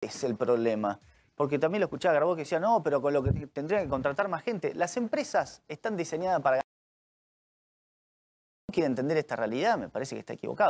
es el problema. Porque también lo escuchaba grabó que decía, no, pero con lo que tendría que contratar más gente. Las empresas están diseñadas para... No quiere entender esta realidad, me parece que está equivocado.